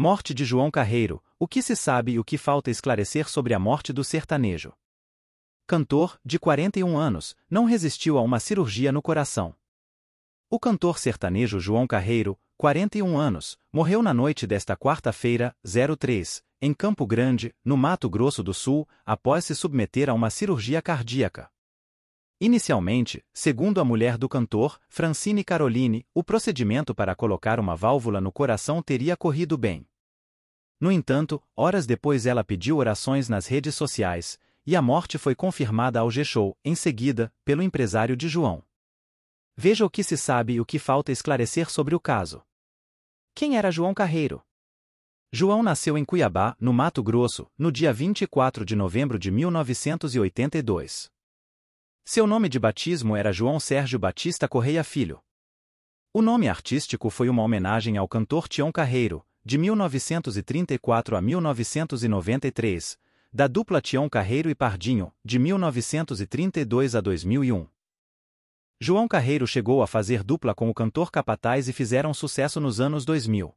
Morte de João Carreiro, o que se sabe e o que falta esclarecer sobre a morte do sertanejo. Cantor, de 41 anos, não resistiu a uma cirurgia no coração. O cantor sertanejo João Carreiro, 41 anos, morreu na noite desta quarta-feira, 03, em Campo Grande, no Mato Grosso do Sul, após se submeter a uma cirurgia cardíaca. Inicialmente, segundo a mulher do cantor, Francine Caroline, o procedimento para colocar uma válvula no coração teria corrido bem. No entanto, horas depois ela pediu orações nas redes sociais, e a morte foi confirmada ao G-Show, em seguida, pelo empresário de João. Veja o que se sabe e o que falta esclarecer sobre o caso. Quem era João Carreiro? João nasceu em Cuiabá, no Mato Grosso, no dia 24 de novembro de 1982. Seu nome de batismo era João Sérgio Batista Correia Filho. O nome artístico foi uma homenagem ao cantor Tião Carreiro, de 1934 a 1993, da dupla Tião Carreiro e Pardinho, de 1932 a 2001. João Carreiro chegou a fazer dupla com o cantor Capataz e fizeram sucesso nos anos 2000.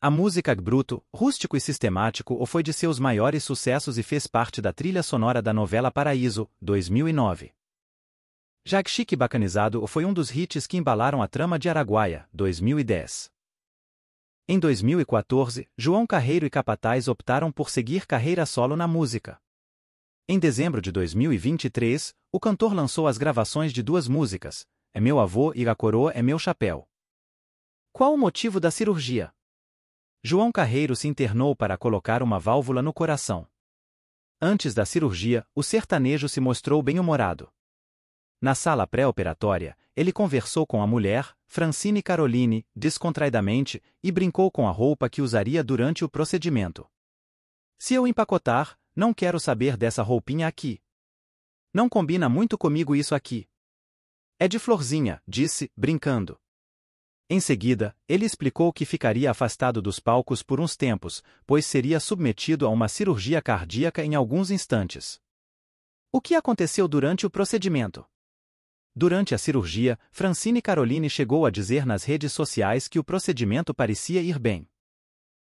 A música Bruto, Rústico e Sistemático ou foi de seus maiores sucessos e fez parte da trilha sonora da novela Paraíso, 2009. Jack Chique Bacanizado foi um dos hits que embalaram a trama de Araguaia, 2010. Em 2014, João Carreiro e Capataz optaram por seguir carreira solo na música. Em dezembro de 2023, o cantor lançou as gravações de duas músicas, É Meu Avô e A Coroa é Meu Chapéu. Qual o motivo da cirurgia? João Carreiro se internou para colocar uma válvula no coração. Antes da cirurgia, o sertanejo se mostrou bem-humorado. Na sala pré-operatória, ele conversou com a mulher, Francine Caroline, descontraidamente, e brincou com a roupa que usaria durante o procedimento. Se eu empacotar, não quero saber dessa roupinha aqui. Não combina muito comigo isso aqui. É de florzinha, disse, brincando. Em seguida, ele explicou que ficaria afastado dos palcos por uns tempos, pois seria submetido a uma cirurgia cardíaca em alguns instantes. O que aconteceu durante o procedimento? Durante a cirurgia, Francine Caroline chegou a dizer nas redes sociais que o procedimento parecia ir bem.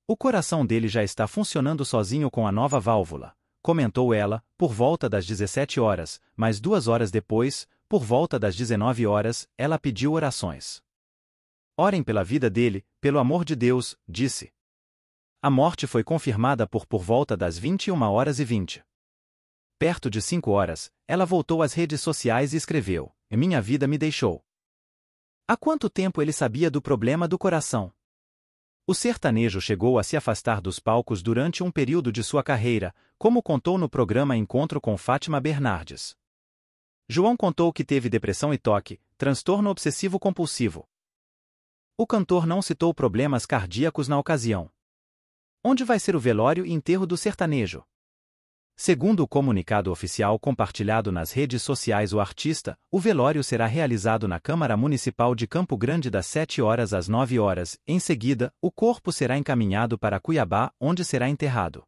O coração dele já está funcionando sozinho com a nova válvula, comentou ela, por volta das 17 horas, mas duas horas depois, por volta das 19 horas, ela pediu orações. Orem pela vida dele, pelo amor de Deus, disse. A morte foi confirmada por por volta das 21 horas e 20. Perto de 5 horas, ela voltou às redes sociais e escreveu: minha vida me deixou. Há quanto tempo ele sabia do problema do coração? O sertanejo chegou a se afastar dos palcos durante um período de sua carreira, como contou no programa Encontro com Fátima Bernardes. João contou que teve depressão e toque, transtorno obsessivo-compulsivo. O cantor não citou problemas cardíacos na ocasião. Onde vai ser o velório e enterro do sertanejo? Segundo o comunicado oficial compartilhado nas redes sociais o artista, o velório será realizado na Câmara Municipal de Campo Grande das 7 horas às 9 horas. Em seguida, o corpo será encaminhado para Cuiabá, onde será enterrado.